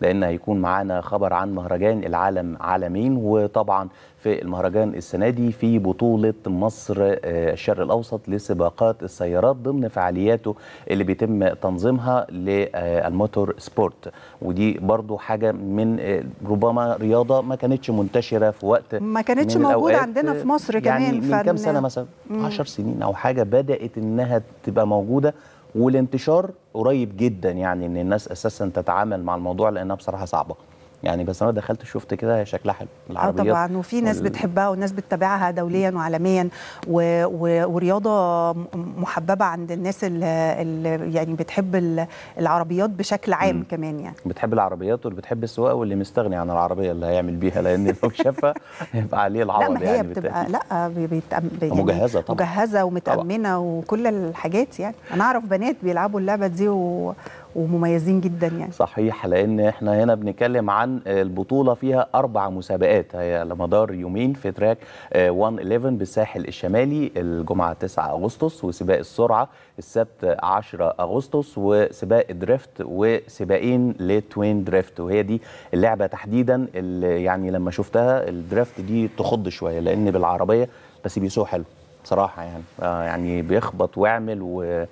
لأن هيكون معانا خبر عن مهرجان العالم عالمين وطبعا في المهرجان السنة دي في بطولة مصر آه، الشرق الأوسط لسباقات السيارات ضمن فعالياته اللي بيتم تنظيمها للموتور سبورت ودي برضو حاجة من آه، ربما رياضة ما كانتش منتشرة في وقت ما كانتش موجودة عندنا في مصر يعني كمان يعني من كام سنة مثلا 10 سنين أو حاجة بدأت إنها تبقى موجودة والانتشار قريب جدا يعني ان الناس اساسا تتعامل مع الموضوع لانها بصراحه صعبه يعني بس انا دخلت شفت كده شكلها حلو آه، العربيات اه طبعا وفي ناس وال... بتحبها وناس بتتابعها دوليا وعالميا و... و... ورياضه محببه عند الناس اللي, يعني بتحب العربيات بشكل عام مم. كمان يعني بتحب العربيات واللي بتحب السواقه واللي مستغني عن العربيه اللي هيعمل بيها لان لو شافها هيبقى عليه العوض يعني هي يعني بتبقى لا بيتأم... يعني مجهزه طبعا مجهزه ومتامنه طبعا. وكل الحاجات يعني انا اعرف بنات بيلعبوا اللعبه دي و... ومميزين جدا يعني صحيح لان احنا هنا بنتكلم عن البطوله فيها اربع مسابقات هي على مدار يومين في تراك 111 آه، بالساحل الشمالي الجمعه 9 اغسطس وسباق السرعه السبت 10 اغسطس وسباق دريفت وسباقين لتوين دريفت وهي دي اللعبه تحديدا اللي يعني لما شفتها الدريفت دي تخض شويه لان بالعربيه بس بيسوق حلو بصراحه يعني آه، يعني بيخبط ويعمل و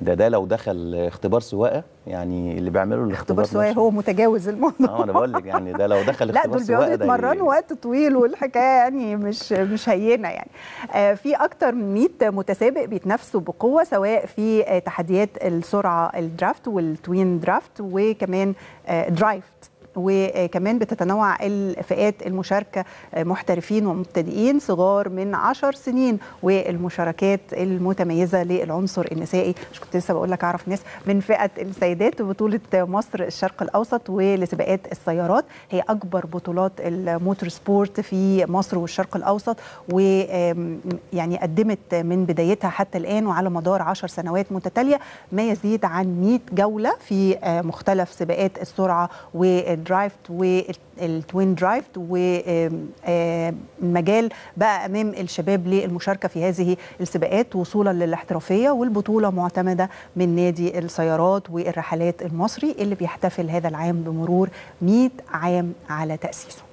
ده ده لو دخل اختبار سواقه يعني اللي بيعمله الاختبار سواقه هو متجاوز الموضوع اه انا بقول لك يعني ده لو دخل اختبار سواقه لا دول بيقعدوا يتمرنوا وقت طويل والحكايه يعني مش مش هينه يعني آه في اكتر من 100 متسابق بيتنافسوا بقوه سواء في آه، تحديات السرعه الدرافت والتوين درافت وكمان آه درايفت وكمان بتتنوع الفئات المشاركه محترفين ومبتدئين صغار من 10 سنين والمشاركات المتميزه للعنصر النسائي مش كنت لسه بقول لك اعرف الناس من فئه السيدات بطوله مصر الشرق الاوسط ولسباقات السيارات هي اكبر بطولات الموتور سبورت في مصر والشرق الاوسط ويعني قدمت من بدايتها حتى الان وعلى مدار 10 سنوات متتاليه ما يزيد عن 100 جوله في آه، مختلف سباقات السرعه والدراجات درايف والتوين درايف والمجال بقى امام الشباب للمشاركه في هذه السباقات وصولا للاحترافيه والبطوله معتمده من نادي السيارات والرحلات المصري اللي بيحتفل هذا العام بمرور 100 عام على تاسيسه